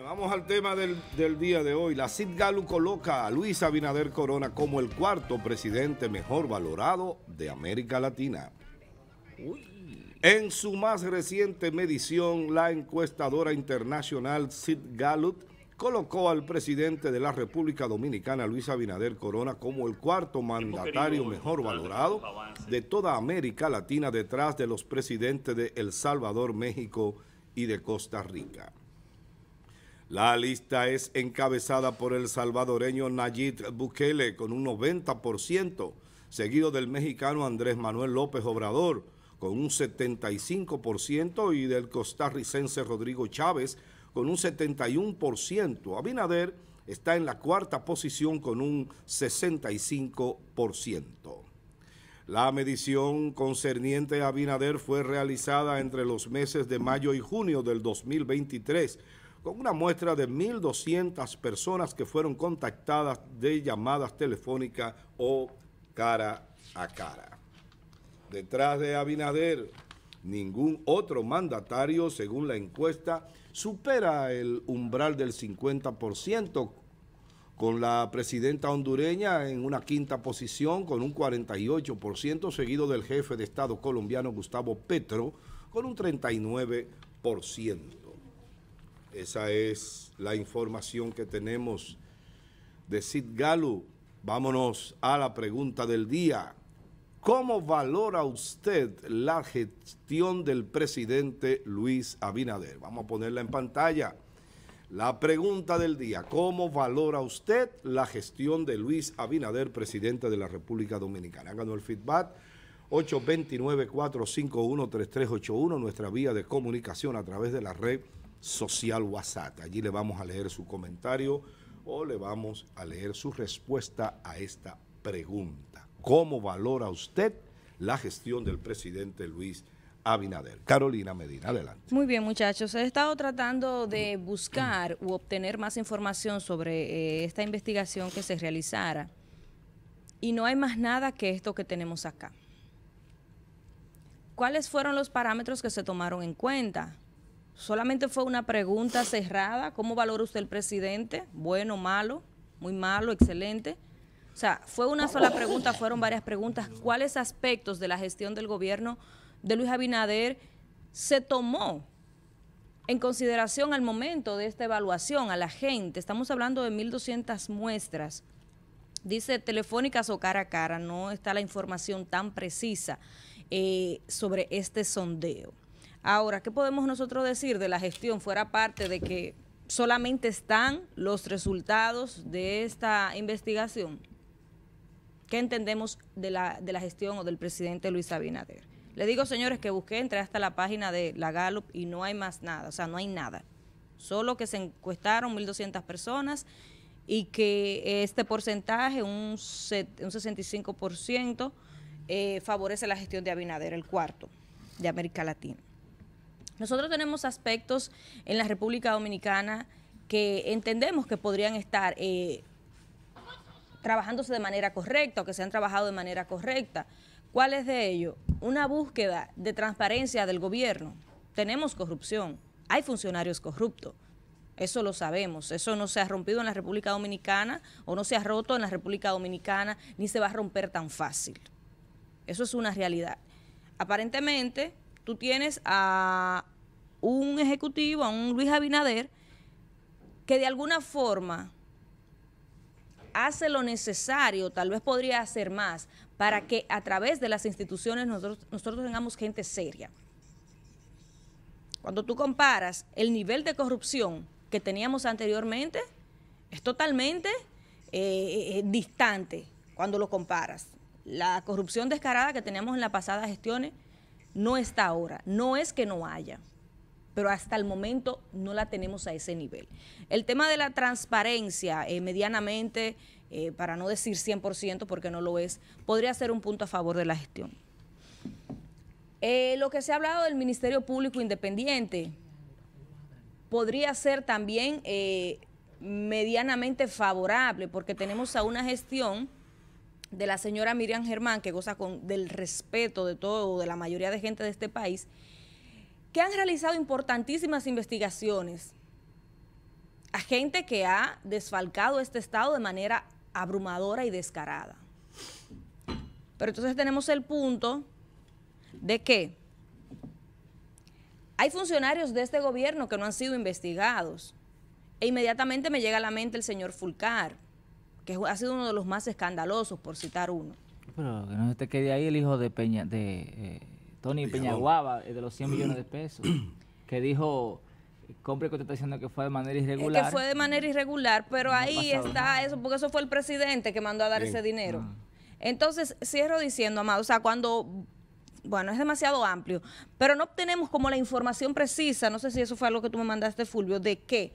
vamos al tema del, día de hoy. La CID Galo coloca a Luis Abinader Corona como el cuarto presidente mejor valorado de América Latina. En su más reciente medición, la encuestadora internacional Sid Gallup colocó al presidente de la República Dominicana, Luis Abinader Corona, como el cuarto mandatario mejor valorado este de toda América Latina detrás de los presidentes de El Salvador, México y de Costa Rica. La lista es encabezada por el salvadoreño Nayib Bukele con un 90%, seguido del mexicano Andrés Manuel López Obrador con un 75% y del costarricense Rodrigo Chávez con un 71%. Abinader está en la cuarta posición con un 65%. La medición concerniente a Abinader fue realizada entre los meses de mayo y junio del 2023 con una muestra de 1.200 personas que fueron contactadas de llamadas telefónicas o cara a cara. Detrás de Abinader, ningún otro mandatario, según la encuesta, supera el umbral del 50%, con la presidenta hondureña en una quinta posición con un 48%, seguido del jefe de Estado colombiano Gustavo Petro con un 39%. Esa es la información que tenemos de Sid Galu. Vámonos a la pregunta del día. ¿Cómo valora usted la gestión del presidente Luis Abinader? Vamos a ponerla en pantalla. La pregunta del día, ¿cómo valora usted la gestión de Luis Abinader, presidente de la República Dominicana? Háganos el feedback 829-451-3381, nuestra vía de comunicación a través de la red social WhatsApp. Allí le vamos a leer su comentario o le vamos a leer su respuesta a esta pregunta. ¿Cómo valora usted la gestión del presidente Luis Abinader. Carolina Medina, adelante. Muy bien, muchachos. He estado tratando de buscar u obtener más información sobre eh, esta investigación que se realizara y no hay más nada que esto que tenemos acá. ¿Cuáles fueron los parámetros que se tomaron en cuenta? Solamente fue una pregunta cerrada. ¿Cómo valora usted el presidente? Bueno, malo, muy malo, excelente. O sea, fue una sola pregunta, fueron varias preguntas. ¿Cuáles aspectos de la gestión del gobierno de Luis Abinader se tomó en consideración al momento de esta evaluación a la gente? Estamos hablando de 1.200 muestras. Dice telefónicas o cara a cara, no está la información tan precisa eh, sobre este sondeo. Ahora, ¿qué podemos nosotros decir de la gestión fuera parte de que solamente están los resultados de esta investigación? ¿Qué entendemos de la, gestión o del presidente Luis Abinader? Le digo, señores, que busqué, entré hasta la página de la Gallup y no hay más nada, o sea, no hay nada. Solo que se encuestaron 1.200 personas y que este porcentaje, un, 65%, eh, favorece la gestión de Abinader, el cuarto de América Latina. Nosotros tenemos aspectos en la República Dominicana que entendemos que podrían estar eh, trabajándose de manera correcta o que se han trabajado de manera correcta. ¿Cuál es de ello? Una búsqueda de transparencia del gobierno. Tenemos corrupción, hay funcionarios corruptos. Eso lo sabemos, eso no se ha rompido en la República Dominicana o no se ha roto en la República Dominicana ni se va a romper tan fácil. Eso es una realidad. Aparentemente, tú tienes a un ejecutivo, a un Luis Abinader, que de alguna forma hace lo necesario, tal vez podría hacer más, para que a través de las instituciones nosotros, tengamos gente seria. Cuando tú comparas el nivel de corrupción que teníamos anteriormente, es totalmente eh, eh, eh, distante cuando lo comparas. La corrupción descarada que teníamos en las pasadas gestiones no está ahora, no es que no haya pero hasta el momento no la tenemos a ese nivel. El tema de la transparencia, eh, medianamente, eh, para no decir 100% porque no lo es, podría ser un punto a favor de la gestión. Eh, lo que se ha hablado del Ministerio Público Independiente podría ser también medianamente favorable porque tenemos a una gestión de la señora Miriam Germán, que goza con, del respeto de todo, de la mayoría de gente de este país, que han realizado importantísimas investigaciones a gente que ha desfalcado este Estado de manera abrumadora y descarada. Pero entonces tenemos el punto de que hay funcionarios de este gobierno que no han sido investigados. E inmediatamente me llega a la mente el señor Fulcar, que ha sido uno de los más escandalosos, por citar uno. Pero que no se te quede ahí el hijo de Peña, de eh, Tony Peñaguaba, de los 100 millones de pesos, que dijo compre que usted está diciendo que fue de manera irregular. Que fue de manera irregular, pero ahí está eso, porque eso fue el presidente que mandó a dar ese dinero. Mm. Entonces, cierro diciendo, Amado, o sea, cuando, bueno, es demasiado amplio, pero no obtenemos como la información precisa, no sé si eso fue algo que tú me mandaste, Fulvio, de qué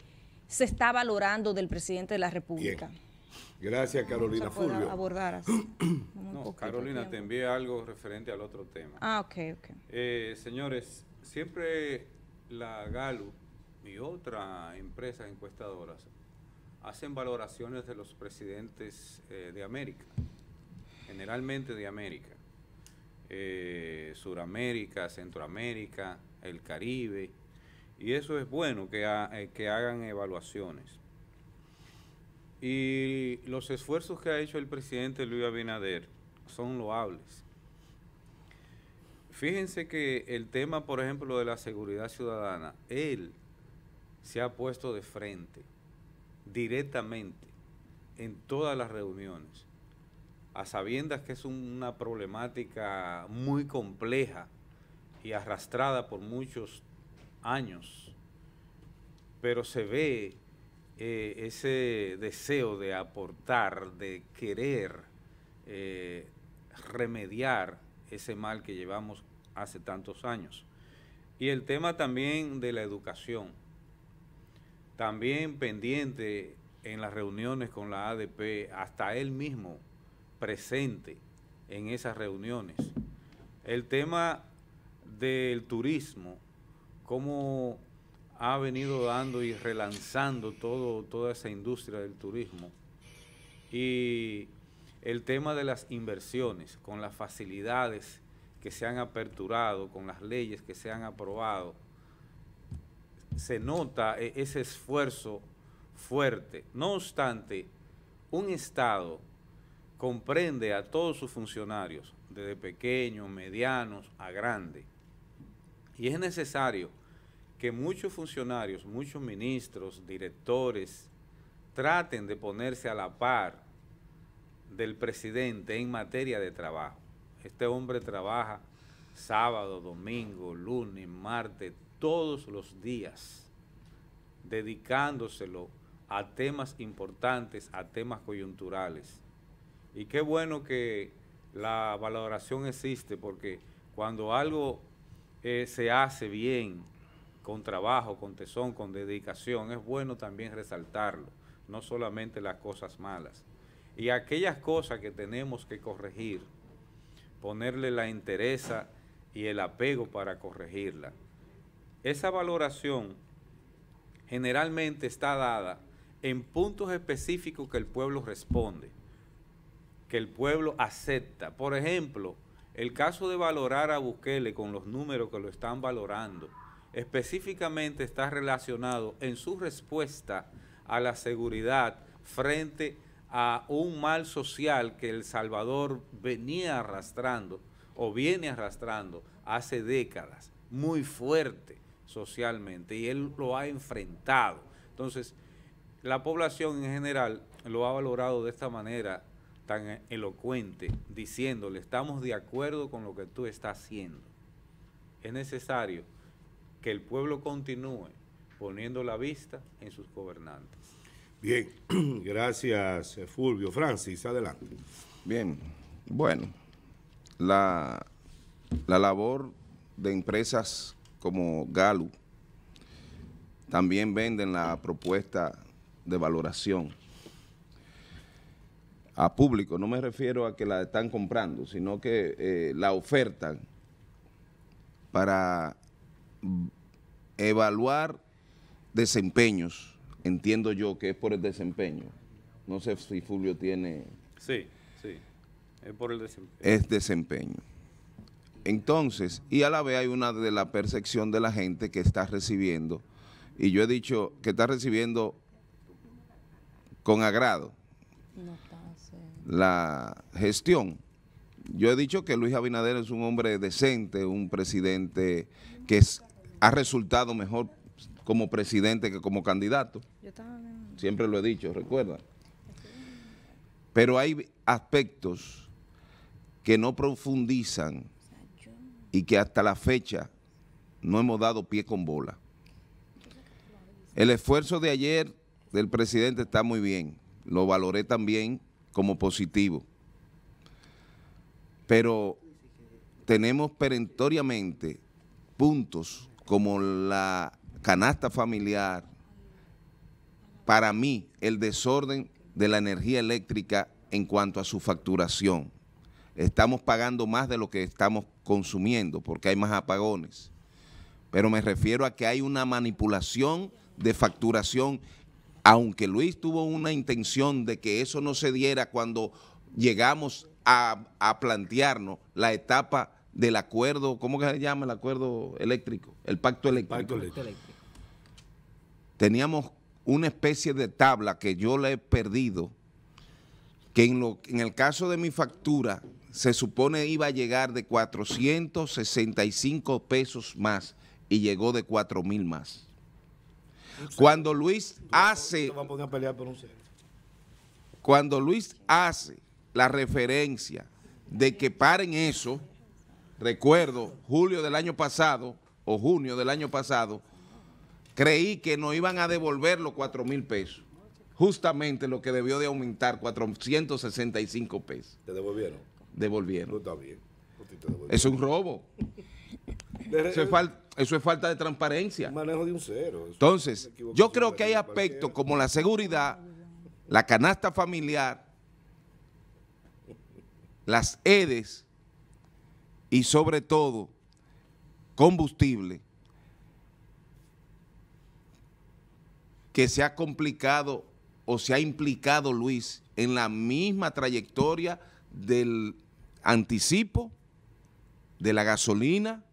se está valorando del presidente de la República. Gracias, Carolina Fulvio. no, Carolina, te envié algo referente al otro tema. Ah, ok, ok. Eh, señores, siempre la GALU y otras empresas encuestadoras hacen valoraciones de los presidentes eh, de América, generalmente de América, eh, Suramérica, Centroamérica, el Caribe, y eso es bueno que, que hagan evaluaciones y los esfuerzos que ha hecho el presidente Luis Abinader son loables. Fíjense que el tema, por ejemplo, de la seguridad ciudadana, él se ha puesto de frente, directamente, en todas las reuniones, a sabiendas que es una problemática muy compleja y arrastrada por muchos años, pero se ve eh, ese deseo de aportar, de querer eh, remediar ese mal que llevamos hace tantos años. Y el tema también de la educación. También pendiente en las reuniones con la ADP, hasta él mismo presente en esas reuniones. El tema del turismo, cómo ha venido dando y relanzando todo, toda esa industria del turismo. Y el tema de las inversiones, con las facilidades que se han aperturado, con las leyes que se han aprobado, se nota e-, ese esfuerzo fuerte. No obstante, un Estado comprende a todos sus funcionarios, desde pequeños, medianos a grandes, y es necesario que muchos funcionarios, muchos ministros, directores, traten de ponerse a la par del presidente en materia de trabajo. Este hombre trabaja sábado, domingo, lunes, martes, todos los días, dedicándoselo a temas importantes, a temas coyunturales. Y qué bueno que la valoración existe, porque cuando algo eh, se hace bien, con trabajo, con tesón, con dedicación, es bueno también resaltarlo, no solamente las cosas malas. Y aquellas cosas que tenemos que corregir, ponerle la interés y el apego para corregirla. Esa valoración generalmente está dada en puntos específicos que el pueblo responde, que el pueblo acepta. Por ejemplo, el caso de valorar a Bukele con los números que lo están valorando específicamente está relacionado en su respuesta a la seguridad frente a un mal social que El Salvador venía arrastrando o viene arrastrando hace décadas, muy fuerte socialmente, y él lo ha enfrentado. Entonces, la población en general lo ha valorado de esta manera tan elocuente, diciéndole, estamos de acuerdo con lo que tú estás haciendo. Es necesario que el pueblo continúe poniendo la vista en sus gobernantes. Bien, gracias eh, Fulvio. Francis, adelante. Bien, bueno, la, labor de empresas como Galu también venden la propuesta de valoración a público, no me refiero a que la están comprando, sino que eh, la ofertan para evaluar desempeños, entiendo yo que es por el desempeño. No sé si Fulvio tiene... Sí, sí, es por el desempeño. Es desempeño. Entonces, y a la vez hay una de la percepción de la gente que está recibiendo, y yo he dicho que está recibiendo con agrado la gestión. Yo he dicho que Luis Abinader es un hombre decente, un presidente que es ha resultado mejor como presidente que como candidato. Siempre lo he dicho, recuerda. Pero hay aspectos que no profundizan y que hasta la fecha no hemos dado pie con bola. El esfuerzo de ayer del presidente está muy bien, lo valoré también como positivo, pero tenemos perentoriamente puntos como la canasta familiar, para mí el desorden de la energía eléctrica en cuanto a su facturación. Estamos pagando más de lo que estamos consumiendo porque hay más apagones. Pero me refiero a que hay una manipulación de facturación, aunque Luis tuvo una intención de que eso no se diera cuando llegamos a, a plantearnos la etapa del acuerdo, ¿cómo que se llama el acuerdo eléctrico? El pacto eléctrico. Teníamos una especie de tabla que yo le he perdido, que en, lo, en el caso de mi factura se supone iba a llegar de 465 pesos más y llegó de 4 mil más. Cuando Luis hace... Cuando Luis hace la referencia de que paren eso, recuerdo, julio del año pasado o junio del año pasado, creí que no iban a devolver los 4 mil pesos. Justamente lo que debió de aumentar, 465 pesos. ¿Te devolvieron? Devolvieron. No Es un robo. Eso es, falta de transparencia. manejo de un cero. Entonces, yo creo que hay aspectos como la seguridad, la canasta familiar, las EDES, y sobre todo combustible que se ha complicado o se ha implicado Luis en la misma trayectoria del anticipo, de la gasolina,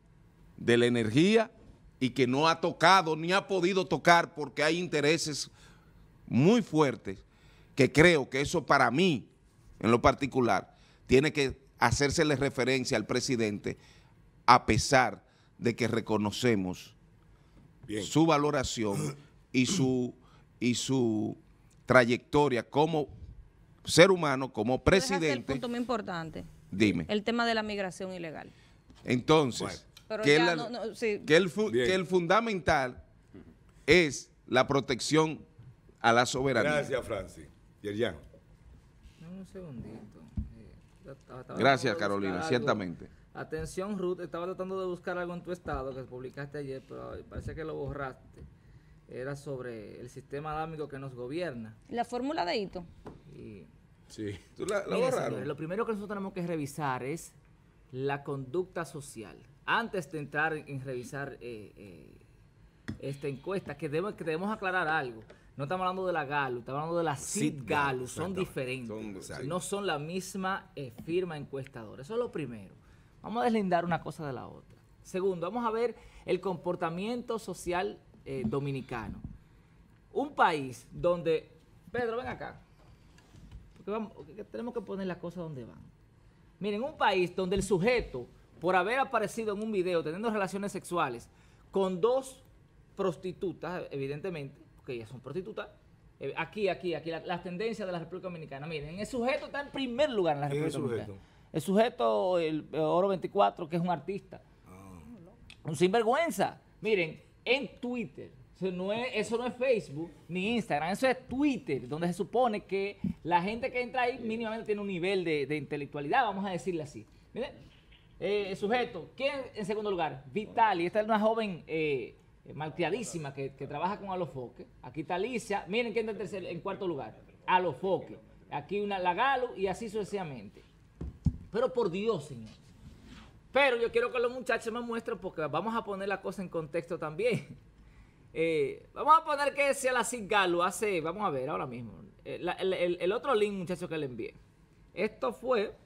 de la energía y que no ha tocado ni ha podido tocar porque hay intereses muy fuertes que creo que eso para mí, en lo particular, tiene que hacérsele referencia al presidente a pesar de que reconocemos su valoración y su, y su trayectoria como ser humano, como presidente. el punto muy importante. Dime. El tema de la migración ilegal. Entonces, que, el, fundamental es la protección a la soberanía. Gracias, Francis. Yerjan. Un segundito. Gracias, Carolina, ciertamente. Atención, Ruth, estaba tratando de buscar algo en tu estado que publicaste ayer, pero parece que lo borraste. Era sobre el sistema adámico que nos gobierna. La fórmula de Hito. sí. ¿Tú la, lo primero que nosotros tenemos que revisar es la conducta social. Antes de entrar en revisar eh, eh esta encuesta, que, que debemos aclarar algo. No estamos hablando de la GALU, estamos hablando de la CID GALU, son diferentes. no son la misma eh, firma encuestadora. Eso es lo primero. Vamos a deslindar una cosa de la otra. Segundo, vamos a ver el comportamiento social eh, dominicano. Un país donde... Pedro, ven acá. Porque tenemos que poner las cosas donde van. Miren, un país donde el sujeto, por haber aparecido en un video teniendo relaciones sexuales con dos prostitutas, evidentemente, porque ellas son prostitutas, eh, aquí, aquí, aquí, las tendencias de la República Dominicana. Miren, el sujeto está en primer lugar en la República Dominicana. El sujeto, el, Oro 24, que es un artista. Ah. Un sinvergüenza. Miren, en Twitter, eso no, es, Facebook ni Instagram, eso es Twitter, donde se supone que la gente que entra ahí mínimamente tiene un nivel de, intelectualidad, vamos a decirle así. Miren, eh, el sujeto, ¿quién en segundo lugar? Vitali, esta es una joven... Eh, eh, malteadísima que, trabaja con Alofoque. Aquí está Alicia. Miren quién está en, cuarto lugar. Alofoque. Aquí una la Galo y así sucesivamente. Pero por Dios, señor. Pero yo quiero que los muchachos me muestren porque vamos a poner la cosa en contexto también. Eh, vamos a poner que decía la Galo hace, vamos a ver ahora mismo, eh, el, el otro link muchachos que le envié. Esto fue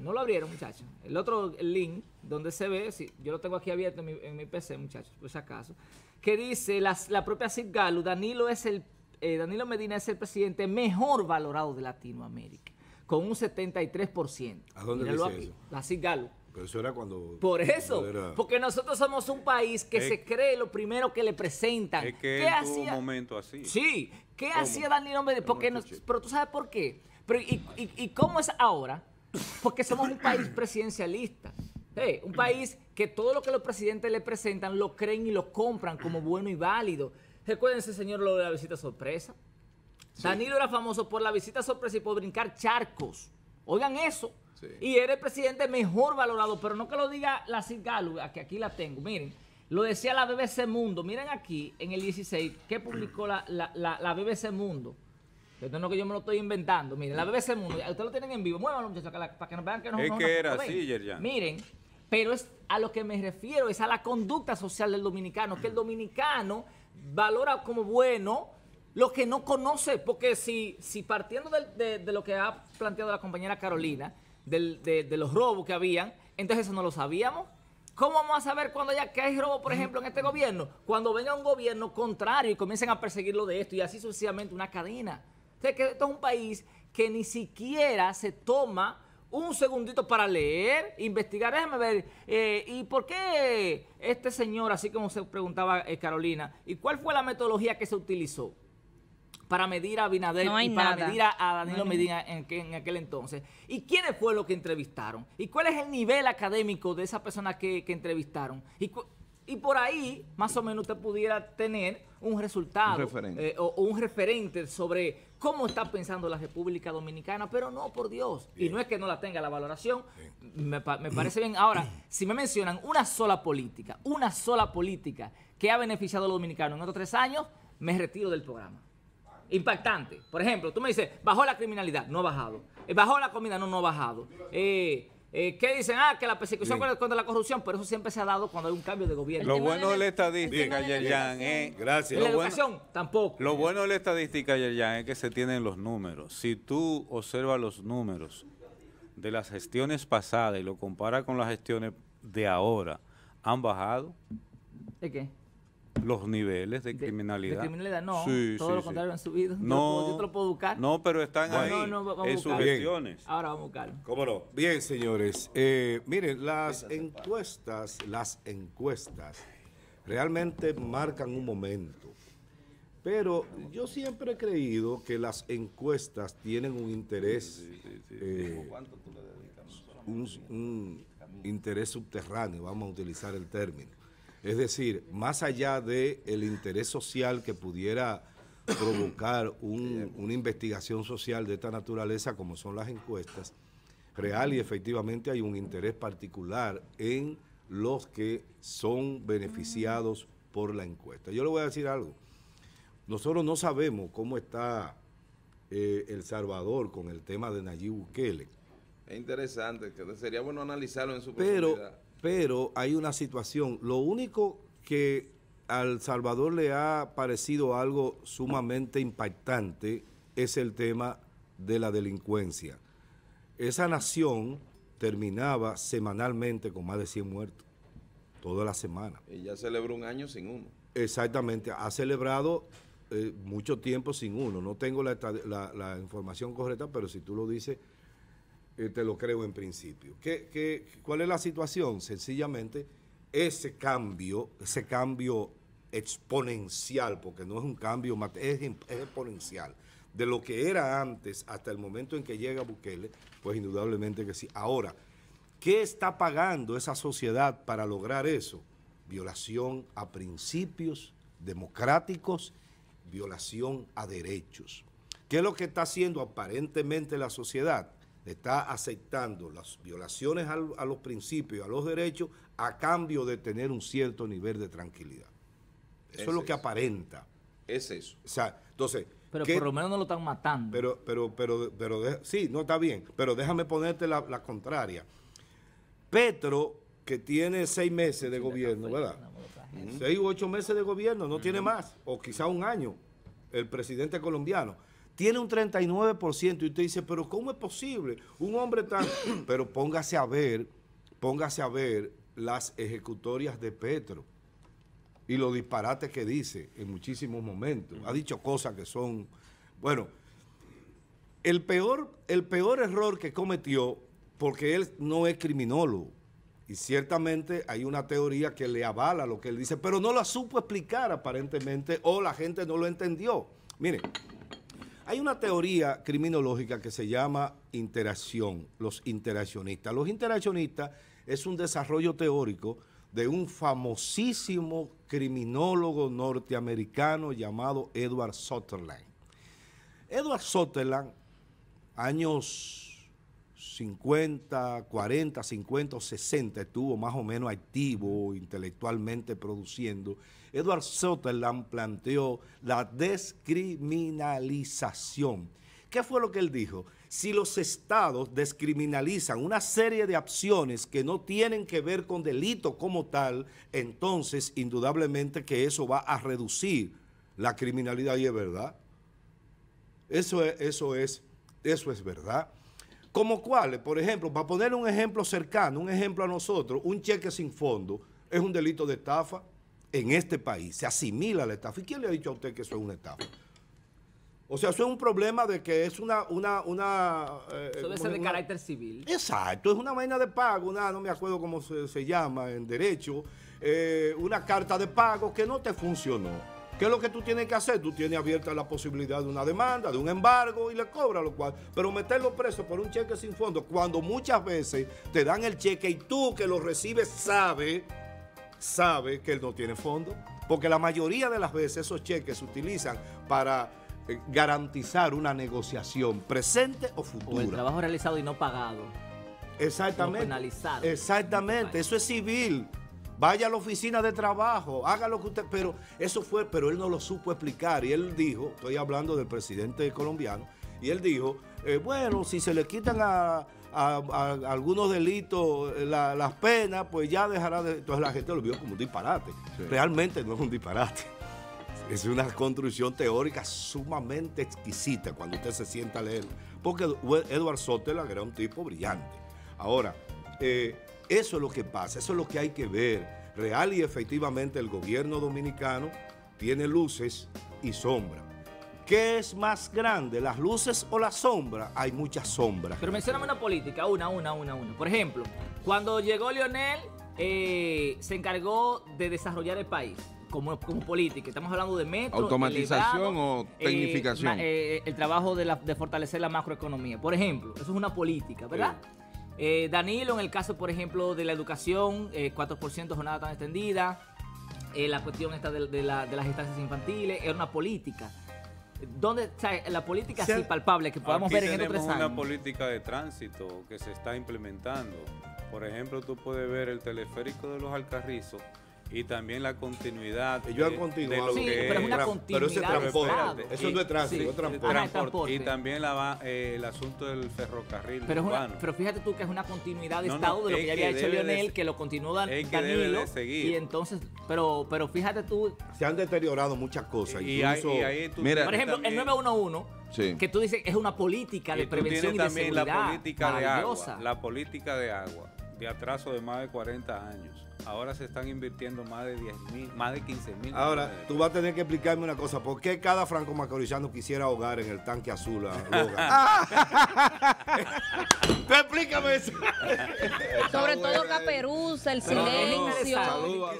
no lo abrieron, muchachos. El otro link donde se ve, yo lo tengo aquí abierto en mi, PC, muchachos, por si acaso, que dice la propia Cid Galo, Danilo, es el, eh, Danilo Medina es el presidente mejor valorado de Latinoamérica, con un 73%. ¿A dónde Míralo La Cid Galo. eso era cuando... Por eso, porque nosotros somos un país que se cree lo primero que le presentan. Es ¿Qué hacía? un momento así. Sí, ¿qué hacía Danilo Medina? Porque este pero tú sabes por qué. Pero, ¿Y cómo es ahora? Porque somos un país presidencialista. un país que todo lo que los presidentes le presentan lo creen y lo compran como bueno y válido. Recuérdense, señor, lo de la visita sorpresa. Danilo era famoso por la visita sorpresa y por brincar charcos. Oigan eso. Y era el presidente mejor valorado, pero no que lo diga la Cigalu, que aquí la tengo. Miren, lo decía la BBC Mundo. Miren aquí, en el 16, que publicó la, la, la BBC Mundo que yo me lo estoy inventando. Miren, la BBC Mundo, ustedes lo tienen en vivo. Muévanlo, muchachos, para que, nos vean que no es que era así, Miren, pero es a lo que me refiero, es a la conducta social del dominicano, que el dominicano valora como bueno lo que no conoce, porque si, si partiendo de, lo que ha planteado la compañera Carolina, de, los robos que habían, entonces eso no lo sabíamos. ¿Cómo vamos a saber cuando ya que hay robo, por ejemplo, en este gobierno? Cuando venga un gobierno contrario y comiencen a perseguirlo de esto y así sucesivamente una cadena que esto es un país que ni siquiera se toma un segundito para leer, investigar, déjame ver, eh, ¿y por qué este señor, así como se preguntaba eh, Carolina, y cuál fue la metodología que se utilizó para medir a Binader y para medir a, Danilo Medina en, aquel entonces? ¿Y quiénes fue lo que entrevistaron? ¿Y cuál es el nivel académico de esa persona que, entrevistaron? ¿Y por ahí, más o menos, usted pudiera tener un resultado eh, o, un referente sobre cómo está pensando la República Dominicana, pero no, por Dios. Y no es que no la tenga la valoración, me, parece bien. Ahora, si me mencionan una sola política, una sola política que ha beneficiado a los dominicanos en otros tres años, me retiro del programa. Impactante. Por ejemplo, tú me dices, bajó la criminalidad, no ha bajado. Eh, bajó la comida, no, no ha bajado. Eh, eh, ¿Qué dicen, ah, que la persecución contra la corrupción, pero eso siempre se ha dado cuando hay un cambio de gobierno. Lo bueno de la estadística, Yerian, es... Eh, gracias. tampoco. Lo bueno de la estadística, es que se tienen los números. Si tú observas los números de las gestiones pasadas y lo comparas con las gestiones de ahora, ¿han bajado? ¿De qué? los niveles de, criminalidad. De criminalidad no, sí, todo sí, lo contrario han subido. No, te lo puedo buscar. No, pero están ahí en sus gestiones. Ahora vamos a buscar. ¿Cómo no? Bien, señores. Eh, miren, las encuestas, las encuestas realmente marcan un momento. Pero yo siempre he creído que las encuestas tienen un interés, un interés subterráneo, vamos a utilizar el término. Es decir, más allá del el interés social que pudiera provocar una investigación social de esta naturaleza, como son las encuestas, real y efectivamente hay un interés particular en los que son beneficiados por la encuesta. Yo le voy a decir algo. Nosotros no sabemos cómo está eh, El Salvador con el tema de Nayib Bukele. Es interesante, que sería bueno analizarlo en su Pero pero hay una situación. Lo único que al Salvador le ha parecido algo sumamente impactante es el tema de la delincuencia. Esa nación terminaba semanalmente con más de 100 muertos, toda la semana. Y ya celebró un año sin uno. Exactamente, ha celebrado eh, mucho tiempo sin uno. No tengo la información correcta, pero si tú lo dices, eh, te lo creo en principio. ¿Qué, cuál es la situación? Sencillamente, ese cambio, ese cambio exponencial, porque no es un cambio, es exponencial, de lo que era antes hasta el momento en que llega Bukele, pues indudablemente que sí. Ahora, ¿qué está pagando esa sociedad para lograr eso? Violación a principios democráticos, violación a derechos. ¿Qué es lo que está haciendo aparentemente la sociedad? está aceptando las violaciones a los principios, a los derechos, a cambio de tener un cierto nivel de tranquilidad. Eso es, lo que aparenta. Es eso. entonces... Pero por lo menos no lo están matando. Pero, pero, pero, pero, sí, no está bien. Pero déjame ponerte la, contraria. Petro, que tiene seis meses de gobierno, ¿verdad? Seis u ocho meses de gobierno, no tiene más, o quizá un año, el presidente colombiano tiene un 39% y usted dice, pero ¿cómo es posible? Un hombre tan... pero póngase a ver, póngase a ver las ejecutorias de Petro y los disparates que dice en muchísimos momentos. Ha dicho cosas que son... Bueno, el peor, el peor error que cometió, porque él no es criminólogo, y ciertamente hay una teoría que le avala lo que él dice, pero no la supo explicar aparentemente o la gente no lo entendió. Mire, hay una teoría criminológica que se llama interacción, los interaccionistas. Los interaccionistas es un desarrollo teórico de un famosísimo criminólogo norteamericano llamado Edward Sutherland. Edward Sutherland, años 50, 40, 50 o 60 estuvo más o menos activo intelectualmente produciendo, Edward Sutherland planteó la descriminalización. ¿Qué fue lo que él dijo? Si los estados descriminalizan una serie de acciones que no tienen que ver con delito como tal, entonces indudablemente que eso va a reducir la criminalidad y es verdad. Eso eso es, eso es verdad. ¿Como cuáles? Por ejemplo, para poner un ejemplo cercano, un ejemplo a nosotros, un cheque sin fondo es un delito de estafa en este país. Se asimila a la estafa. ¿Y quién le ha dicho a usted que eso es una estafa? O sea, eso es un problema de que es una... una, eh, eso debe ser de carácter civil. Exacto, es una vaina de pago, una, no me acuerdo cómo se, llama en derecho, eh, una carta de pago que no te funcionó. ¿Qué es lo que tú tienes que hacer? Tú tienes abierta la posibilidad de una demanda, de un embargo y le cobra lo cual. Pero meterlo preso por un cheque sin fondo, cuando muchas veces te dan el cheque y tú que lo recibes sabe, sabe que él no tiene fondo. Porque la mayoría de las veces esos cheques se utilizan para eh, garantizar una negociación presente o futura. O el trabajo realizado y no pagado. Exactamente. Exactamente, eso es civil vaya a la oficina de trabajo, haga lo que usted... Pero eso fue, pero él no lo supo explicar y él dijo, estoy hablando del presidente colombiano, y él dijo, eh, bueno, si se le quitan a, algunos delitos eh, las penas, pues ya dejará de... Entonces la gente lo vio como un disparate. Realmente no es un disparate. Es una construcción teórica sumamente exquisita cuando usted se sienta a leerlo Porque Edward Sotela era un tipo brillante. Ahora, eh, eso es lo que pasa, eso es lo que hay que ver. Real y efectivamente el gobierno dominicano tiene luces y sombra. ¿Qué es más grande, las luces o la sombra? Hay muchas sombras. Pero mencioname una política, una, una, una, una. Por ejemplo, cuando llegó Lionel, eh, se encargó de desarrollar el país. Como, política. Estamos hablando de metro, automatización o eh, tecnificación. Eh, el trabajo de, de, fortalecer la macroeconomía, por ejemplo. Eso es una política, ¿verdad? Eh, Danilo, en el caso, por ejemplo, de la educación, eh, 4% jornada tan extendida, eh, la cuestión esta de, las estancias infantiles, es una política. ¿Dónde la política sí palpable que podamos ver en estos tres es una política de tránsito que se está implementando. Por ejemplo, tú puedes ver el teleférico de los Alcarrizos, y también la continuidad yo han continuado. de sí, pero es una continuidad. Pero transporte. Espérate, Eso no es tránsito, sí, es transporte. transporte. Y también la, eh, el asunto del ferrocarril pero Es una, pero fíjate tú que es una continuidad de Estado de lo que ya había hecho Lionel, que lo continúa Danilo. Y entonces, pero, pero fíjate tú... Se han deteriorado muchas cosas. Y, incluso, mira, por ejemplo, el 911... que tú dices es una política de prevención y de seguridad. La política de agua, la política de agua de atraso de más de 40 años. Ahora se están invirtiendo más de 10 mil, más de 15 mil. Ahora, tú vas a tener que explicarme una cosa. ¿Por qué cada franco macorizano quisiera ahogar en el tanque azul a Logan? explícame eso. Sobre todo Caperuza, el silencio.